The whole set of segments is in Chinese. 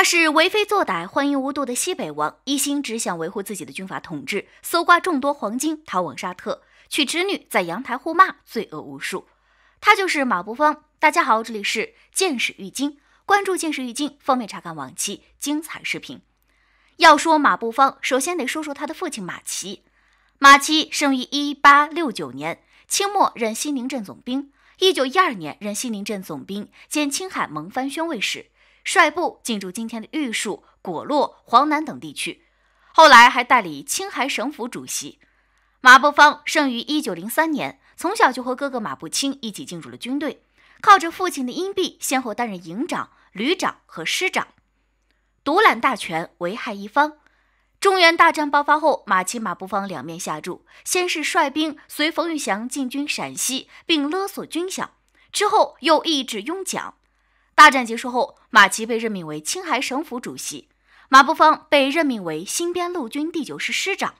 他是为非作歹、荒淫无度的西北王，一心只想维护自己的军阀统治，搜刮众多黄金，逃往沙特，娶侄女在阳台互骂，罪恶无数。他就是马步芳。大家好，这里是见识玉经，关注见识玉经，方便查看往期精彩视频。要说马步芳，首先得说说他的父亲马奇。马奇生于一八六九年，清末任西宁镇总兵，一九一二年任西宁镇总兵兼青海蒙藩宣慰使。率部进驻今天的玉树、果洛、黄南等地区，后来还代理青海省府主席。马步芳生于一九零三年，从小就和哥哥马步青一起进入了军队，靠着父亲的荫庇，先后担任营长、旅长和师长，独揽大权，为害一方。中原大战爆发后，马麒、马步芳两面下注，先是率兵随冯玉祥进军陕西，并勒索军饷，之后又抑制拥蒋。大战结束后，马奇被任命为青海省府主席，马步芳被任命为新编陆军第九师师长。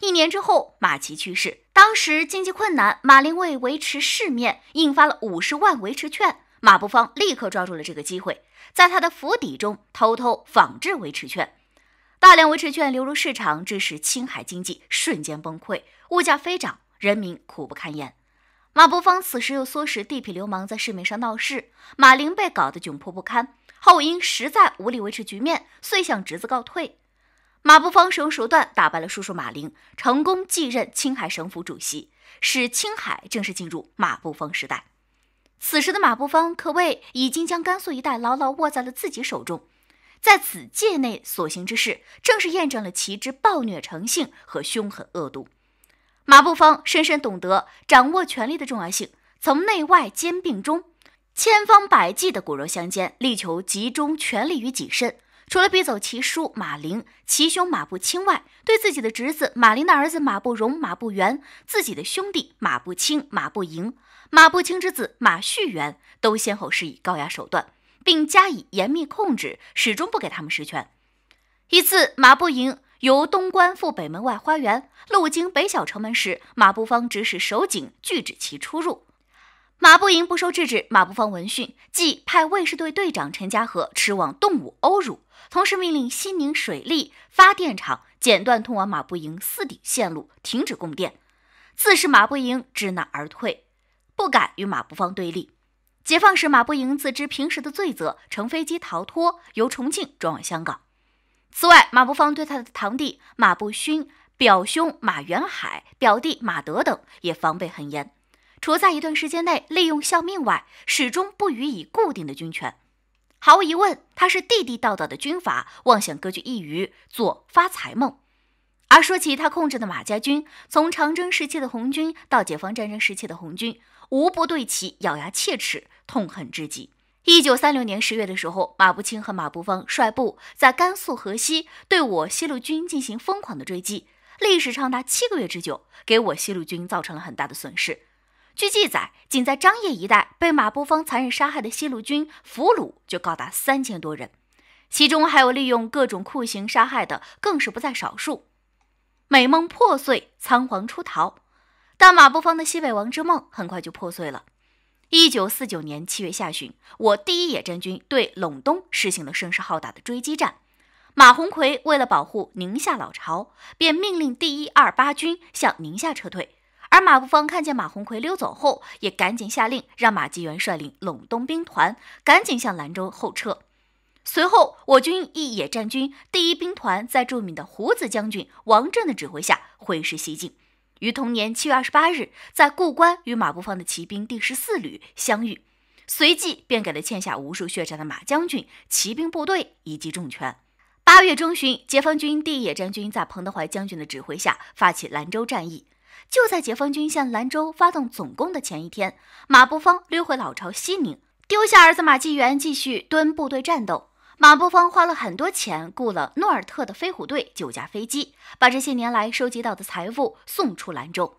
一年之后，马奇去世。当时经济困难，马林为维持市面，印发了五十万维持券。马步芳立刻抓住了这个机会，在他的府邸中偷偷仿制维持券，大量维持券流入市场，致使青海经济瞬间崩溃，物价飞涨，人民苦不堪言。马步芳此时又唆使地痞流氓在市面上闹事，马林被搞得窘迫不堪。后因实在无力维持局面，遂向侄子告退。马步芳使用手段打败了叔叔马林，成功继任青海省府主席，使青海正式进入马步芳时代。此时的马步芳可谓已经将甘肃一带牢牢握在了自己手中，在此界内所行之事，正是验证了其之暴虐成性和凶狠恶毒。马步芳深深懂得掌握权力的重要性，从内外兼并中，千方百计的骨肉相间，力求集中权力于己身。除了逼走其叔马林、其兄马步青外，对自己的侄子马林的儿子马步荣、马步元，自己的兄弟马步青、马步瀛、马步青之子马旭元，都先后施以高压手段，并加以严密控制，始终不给他们实权。一次，马步瀛。由东关赴北门外花园，路经北小城门时，马步芳指使守警拒止其出入。马步营不受制止，马步芳闻讯即派卫士队队长陈家和驰往动武殴辱，同时命令西宁水利发电厂剪断通往马步营四顶线路，停止供电，自是马步营知难而退，不敢与马步芳对立。解放时，马步营自知平时的罪责，乘飞机逃脱，由重庆转往香港。此外，马步芳对他的堂弟马步勋、表兄马元海、表弟马德等也防备很严，除在一段时间内利用效命外，始终不予以固定的军权。毫无疑问，他是地地道道的军阀，妄想割据一隅，做发财梦。而说起他控制的马家军，从长征时期的红军到解放战争时期的红军，无不对其咬牙切齿，痛恨至极。一九三六年十月的时候，马步青和马步芳率部在甘肃河西对我西路军进行疯狂的追击，历时长达七个月之久，给我西路军造成了很大的损失。据记载，仅在张掖一带被马步芳残忍杀害的西路军俘虏就高达三千多人，其中还有利用各种酷刑杀害的，更是不在少数。美梦破碎，仓皇出逃，但马步芳的西北王之梦很快就破碎了。一九四九年七月下旬，我第一野战军对陇东实行了声势浩大的追击战。马鸿逵为了保护宁夏老巢，便命令第一二八军向宁夏撤退。而马步芳看见马鸿逵溜走后，也赶紧下令让马继元率领陇东兵团赶紧向兰州后撤。随后，我军一野战军第一兵团在著名的胡子将军王震的指挥下挥师西进。于同年七月二十八日，在固关与马步芳的骑兵第十四旅相遇，随即便给了欠下无数血债的马将军骑兵部队一记重拳。八月中旬，解放军第野战军在彭德怀将军的指挥下发起兰州战役。就在解放军向兰州发动总攻的前一天，马步芳溜回老巢西宁，丢下儿子马继元，继续蹲部队战斗。马步芳花了很多钱，雇了诺尔特的飞虎队九架飞机，把这些年来收集到的财富送出兰州。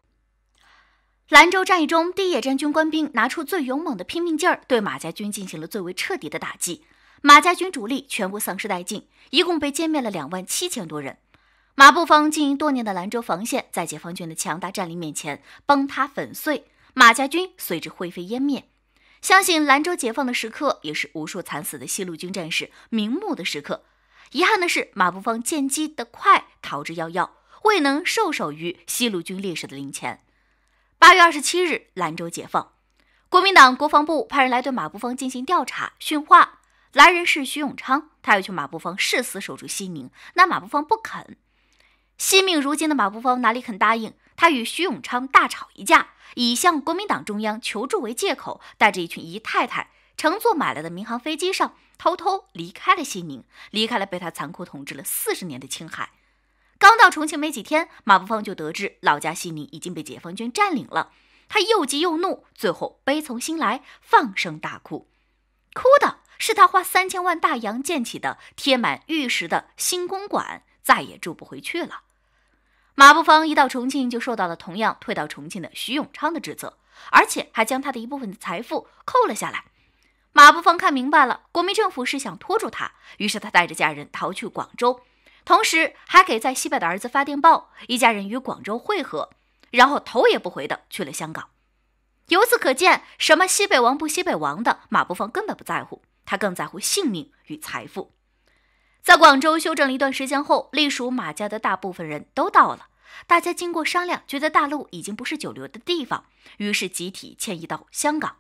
兰州战役中，第野战军官兵拿出最勇猛的拼命劲儿，对马家军进行了最为彻底的打击。马家军主力全部丧失殆尽，一共被歼灭了两万七千多人。马步芳经营多年的兰州防线，在解放军的强大战力面前崩塌粉碎，马家军随之灰飞烟灭。相信兰州解放的时刻，也是无数惨死的西路军战士瞑目的时刻。遗憾的是，马步芳见机得快，逃之夭夭，未能受手于西路军烈士的灵前。八月二十七日，兰州解放，国民党国防部派人来对马步芳进行调查训话，来人是徐永昌，他要求马步芳誓死守住西宁，那马步芳不肯。惜命如金的马步芳哪里肯答应？他与徐永昌大吵一架，以向国民党中央求助为借口，带着一群姨太太乘坐买来的民航飞机上，偷偷离开了西宁，离开了被他残酷统治了四十年的青海。刚到重庆没几天，马步芳就得知老家西宁已经被解放军占领了。他又急又怒，最后悲从心来，放声大哭。哭的是他花三千万大洋建起的贴满玉石的新公馆，再也住不回去了。马步芳一到重庆，就受到了同样退到重庆的徐永昌的指责，而且还将他的一部分的财富扣了下来。马步芳看明白了，国民政府是想拖住他，于是他带着家人逃去广州，同时还给在西北的儿子发电报，一家人与广州会合，然后头也不回的去了香港。由此可见，什么西北王不西北王的，马步芳根本不在乎，他更在乎性命与财富。在广州休整了一段时间后，隶属马家的大部分人都到了。大家经过商量，觉得大陆已经不是久留的地方，于是集体迁移到香港。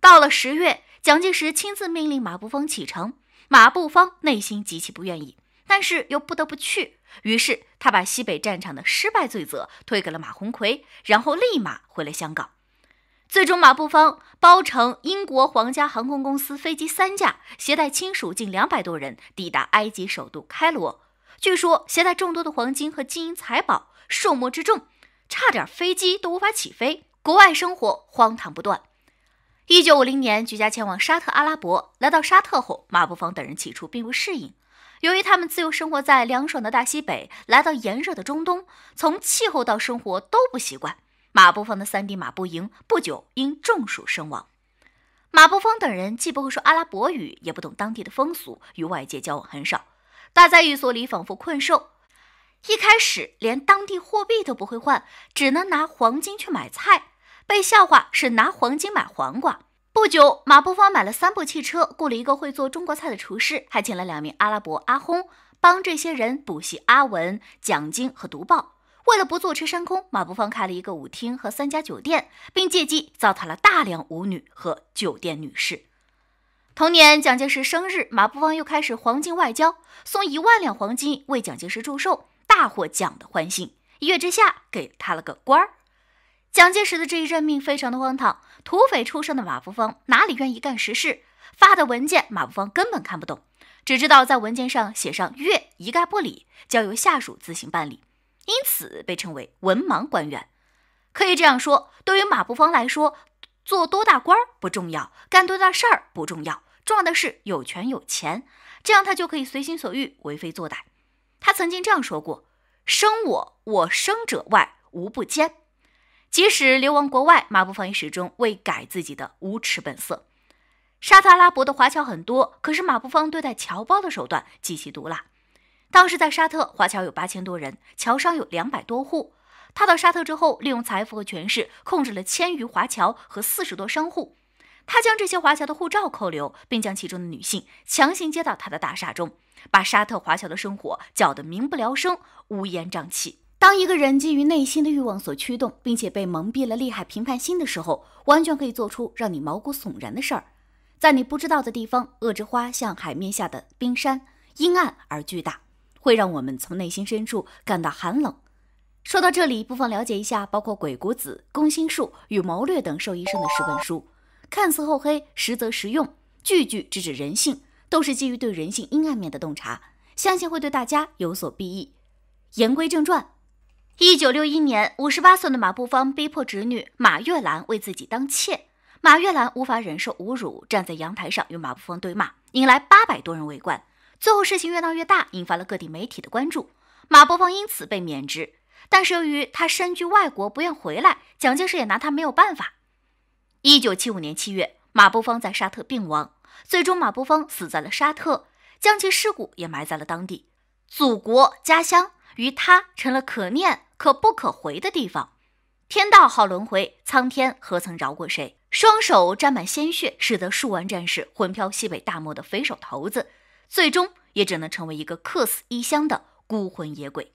到了十月，蒋介石亲自命令马步芳启程。马步芳内心极其不愿意，但是又不得不去。于是他把西北战场的失败罪责推给了马鸿逵，然后立马回了香港。最终，马步芳包乘英国皇家航空公司飞机三架，携带亲属近两百多人抵达埃及首都开罗。据说，携带众多的黄金和金银财宝，数目之重，差点飞机都无法起飞。国外生活荒唐不断。一九五零年，举家前往沙特阿拉伯。来到沙特后，马步芳等人起初并不适应，由于他们自幼生活在凉爽的大西北，来到炎热的中东，从气候到生活都不习惯。马步芳的三弟马步莹不久因中暑身亡。马步芳等人既不会说阿拉伯语，也不懂当地的风俗，与外界交往很少，待在寓所里仿佛困兽。一开始连当地货币都不会换，只能拿黄金去买菜，被笑话是拿黄金买黄瓜。不久，马步芳买了三部汽车，雇了一个会做中国菜的厨师，还请了两名阿拉伯阿訇帮这些人补习阿文、讲经和读报。为了不坐吃山空，马步芳开了一个舞厅和三家酒店，并借机糟蹋了大量舞女和酒店女士。同年，蒋介石生日，马步芳又开始黄金外交，送一万两黄金为蒋介石祝寿，大获蒋的欢心。一跃之下，给他了个官儿。蒋介石的这一任命非常的荒唐。土匪出身的马步芳哪里愿意干实事？发的文件，马步芳根本看不懂，只知道在文件上写上“月”，一概不理，交由下属自行办理。因此被称为文盲官员。可以这样说，对于马步芳来说，做多大官不重要，干多大事儿不重要，重要的是有权有钱，这样他就可以随心所欲为非作歹。他曾经这样说过：“生我，我生者外无不奸。”即使流亡国外，马步芳也始终未改自己的无耻本色。沙特阿拉伯的华侨很多，可是马步芳对待侨胞的手段极其毒辣。当时在沙特，华侨有八千多人，侨商有两百多户。他到沙特之后，利用财富和权势，控制了千余华侨和四十多商户。他将这些华侨的护照扣留，并将其中的女性强行接到他的大厦中，把沙特华侨的生活搅得民不聊生，乌烟瘴气。当一个人基于内心的欲望所驱动，并且被蒙蔽了利害评判心的时候，完全可以做出让你毛骨悚然的事儿。在你不知道的地方，恶之花像海面下的冰山，阴暗而巨大。会让我们从内心深处感到寒冷。说到这里，不妨了解一下包括《鬼谷子》《攻心术》与《谋略》等兽医生的十本书，看似厚黑，实则实用，句句直指人性，都是基于对人性阴暗面的洞察，相信会对大家有所裨益。言归正传，一九六一年，五十八岁的马步芳逼迫侄女马月兰为自己当妾，马月兰无法忍受侮辱，站在阳台上与马步芳对骂，引来八百多人围观。最后事情越闹越大，引发了各地媒体的关注。马步芳因此被免职，但是由于他身居外国，不愿回来，蒋介石也拿他没有办法。一九七五年七月，马步芳在沙特病亡。最终，马步芳死在了沙特，将其尸骨也埋在了当地。祖国家乡于他成了可念可不可回的地方。天道好轮回，苍天何曾饶过谁？双手沾满鲜血，使得数万战士魂飘西北大漠的匪首头子。最终也只能成为一个客死异乡的孤魂野鬼。